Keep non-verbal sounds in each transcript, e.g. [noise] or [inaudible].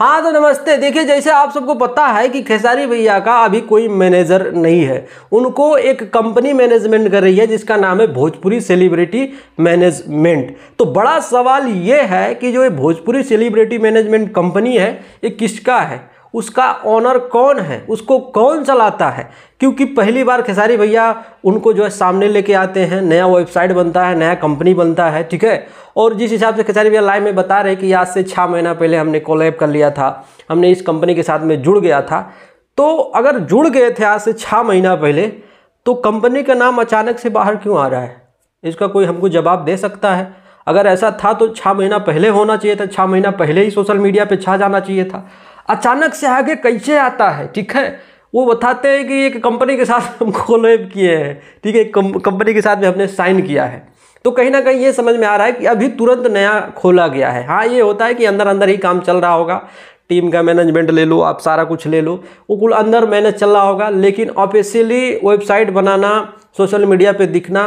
हाँ तो नमस्ते देखिए जैसे आप सबको पता है कि खेसारी भैया का अभी कोई मैनेजर नहीं है उनको एक कंपनी मैनेजमेंट कर रही है जिसका नाम है भोजपुरी सेलिब्रिटी मैनेजमेंट तो बड़ा सवाल ये है कि जो ये भोजपुरी सेलिब्रिटी मैनेजमेंट कंपनी है ये किसका है उसका ऑनर कौन है उसको कौन चलाता है क्योंकि पहली बार खेसारी भैया उनको जो है सामने लेके आते हैं नया वेबसाइट बनता है नया कंपनी बनता है ठीक है और जिस हिसाब से खेसारी भैया लाइव में बता रहे कि आज से छः महीना पहले हमने कॉलेब कर लिया था हमने इस कंपनी के साथ में जुड़ गया था तो अगर जुड़ गए थे आज से छः महीना पहले तो कंपनी का नाम अचानक से बाहर क्यों आ रहा है इसका कोई हमको जवाब दे सकता है अगर ऐसा था तो छः महीना पहले होना चाहिए था छः महीना पहले ही सोशल मीडिया पे छा जाना चाहिए था अचानक से आगे कैसे आता है ठीक है वो बताते हैं कि एक कंपनी के साथ [laughs] हम कोलेब किए हैं ठीक है कंपनी के साथ में हमने साइन किया है तो कहीं ना कहीं ये समझ में आ रहा है कि अभी तुरंत नया खोला गया है हाँ ये होता है कि अंदर अंदर ही काम चल रहा होगा टीम का मैनेजमेंट ले लो आप सारा कुछ ले लो वो कुल अंदर मैनेज चल रहा होगा लेकिन ऑफिशियली वेबसाइट बनाना सोशल मीडिया पे दिखना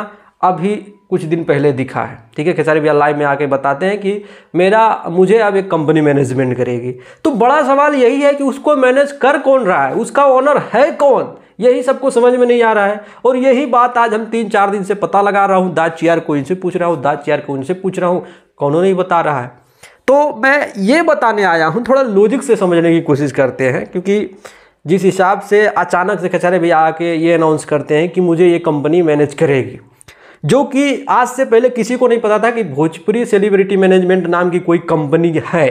अभी कुछ दिन पहले दिखा है ठीक है खेसारी भैया लाइव में आके बताते हैं कि मेरा मुझे अब एक कंपनी मैनेजमेंट करेगी तो बड़ा सवाल यही है कि उसको मैनेज कर कौन रहा है उसका ओनर है कौन यही सबको समझ में नहीं आ रहा है और यही बात आज हम तीन चार दिन से पता लगा रहा हूँ दाद चेयर को इनसे पूछ रहा हूँ दाद चेयर को इनसे पूछ रहा हूँ कौनों नहीं बता रहा है तो मैं ये बताने आया हूँ थोड़ा लॉजिक से समझने की कोशिश करते हैं क्योंकि जिस हिसाब से अचानक से खचारे भैया आके ये अनाउंस करते हैं कि मुझे ये कंपनी मैनेज करेगी जो कि आज से पहले किसी को नहीं पता था कि भोजपुरी सेलिब्रिटी मैनेजमेंट नाम की कोई कंपनी है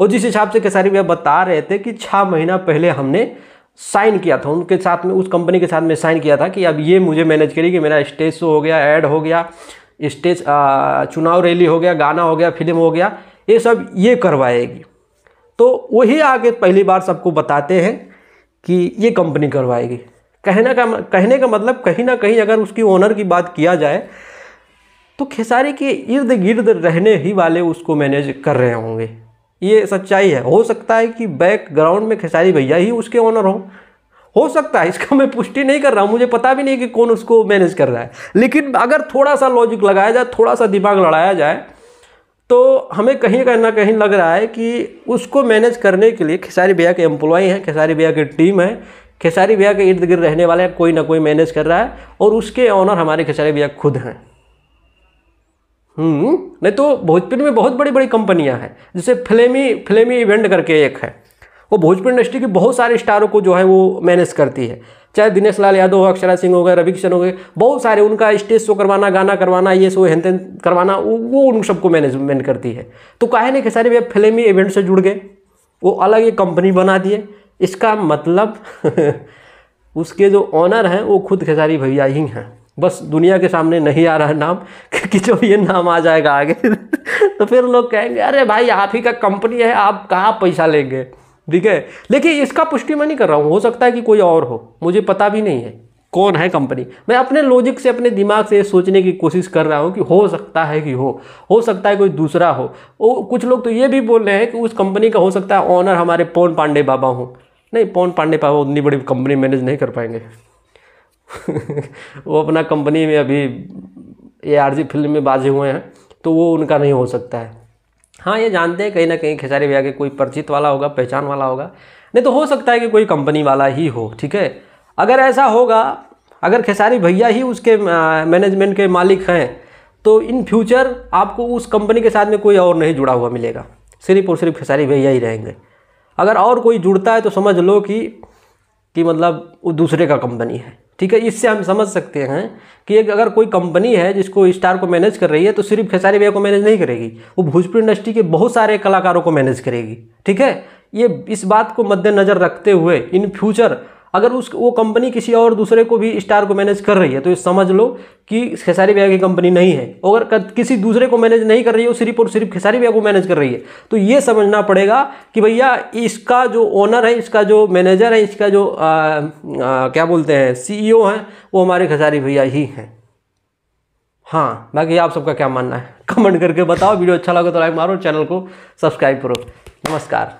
और जिस हिसाब से खेसारी भैया बता रहे थे कि छः महीना पहले हमने साइन किया था उनके साथ में उस कंपनी के साथ में साइन किया था कि अब ये मुझे मैनेज करेगी मेरा स्टेज शो हो गया ऐड हो गया स्टेज चुनाव रैली हो गया गाना हो गया फिल्म हो गया ये सब ये करवाएगी तो वही आगे पहली बार सबको बताते हैं कि ये कंपनी करवाएगी कहने का कहने का मतलब कहीं ना कहीं अगर उसकी ओनर की बात किया जाए तो खेसारी के इर्द गिर्द रहने ही वाले उसको मैनेज कर रहे होंगे ये सच्चाई है हो सकता है कि बैकग्राउंड में खेसारी भैया ही उसके ओनर हों हो सकता है इसका मैं पुष्टि नहीं कर रहा हूँ मुझे पता भी नहीं कि कौन उसको मैनेज कर रहा है लेकिन अगर थोड़ा सा लॉजिक लगाया जाए थोड़ा सा दिमाग लड़ाया जाए तो हमें कहीं कहीं ना कहीं लग रहा है कि उसको मैनेज करने के लिए खेसारी भैया के एम्प्लॉय हैं खेसारी भैया की टीम है खेसारी भैया के इर्द गिर्द रहने वाले कोई ना कोई मैनेज कर रहा है और उसके ऑनर हमारे खेसारी भैया खुद हैं हम्म, नहीं तो भोजपुर में बहुत बड़ी बड़ी कंपनियां हैं जैसे फिल्मी फिल्मी इवेंट करके एक है वो भोजपुर इंडस्ट्री के बहुत सारे स्टारों को जो है वो मैनेज करती है चाहे दिनेश लाल यादव हो अक्षरा सिंह हो गए रवि किशन हो गए बहुत सारे उनका स्टेज शो करवाना गाना करवाना ये शो हेन तेन करवाना वो उन सबको मैनेजमेंट करती है तो काहे नहीं खेसारी भैया फिल्मी इवेंट से जुड़ गए वो अलग एक कंपनी बना दिए इसका मतलब [laughs] उसके जो ऑनर हैं वो खुद खेसारी भैया ही हैं बस दुनिया के सामने नहीं आ रहा नाम [laughs] कि जो ये नाम आ जाएगा आगे [laughs] तो फिर लोग कहेंगे अरे भाई आप ही का कंपनी है आप कहाँ पैसा लेंगे ठीक है लेकिन इसका पुष्टि मैं नहीं कर रहा हूँ हो सकता है कि कोई और हो मुझे पता भी नहीं है कौन है कंपनी मैं अपने लॉजिक से अपने दिमाग से सोचने की कोशिश कर रहा हूँ कि हो सकता है कि हो हो सकता है कोई दूसरा हो वो कुछ लोग तो ये भी बोल रहे हैं कि उस कंपनी का हो सकता है ऑनर हमारे पवन पांडे बाबा हों नहीं पवन पांडे पापा उतनी बड़ी कंपनी मैनेज नहीं कर पाएंगे वो अपना कंपनी में अभी ए आर जी फिल्म में बाजे हुए हैं तो वो उनका नहीं हो सकता है हाँ ये जानते हैं कहीं ना कहीं खेसारी भैया के कोई परिचित वाला होगा पहचान वाला होगा नहीं तो हो सकता है कि कोई कंपनी वाला ही हो ठीक है अगर ऐसा होगा अगर खेसारी भैया ही उसके मैनेजमेंट के मालिक हैं तो इन फ्यूचर आपको उस कंपनी के साथ में कोई और नहीं जुड़ा हुआ मिलेगा सिर्फ और सिर्फ खेसारी भैया ही रहेंगे अगर और कोई जुड़ता है तो समझ लो कि कि मतलब वो दूसरे का कंपनी है ठीक है इससे हम समझ सकते हैं कि एक अगर कोई कंपनी है जिसको स्टार को मैनेज कर रही है तो सिर्फ खेसारी भैया को मैनेज नहीं करेगी वो भोजपुरी इंडस्ट्री के बहुत सारे कलाकारों को मैनेज करेगी ठीक है ये इस बात को मद्देनज़र रखते हुए इन फ्यूचर अगर उस वो कंपनी किसी और दूसरे को भी स्टार को मैनेज कर रही है तो ये समझ लो कि खेसारी ब्याह की कंपनी नहीं है अगर किसी दूसरे को मैनेज नहीं कर रही है वो सिर्फ और सिर्फ खेसारी ब्याह को मैनेज कर रही है तो ये समझना पड़ेगा कि भैया इसका जो ओनर है इसका जो मैनेजर है इसका जो आ, आ, क्या बोलते हैं सी e हैं वो हमारे खेसारी भैया ही हैं हाँ बाकी आप सबका क्या मानना है [laughs] कमेंट करके बताओ वीडियो अच्छा लगा तो लाइक मारो चैनल को सब्सक्राइब करो नमस्कार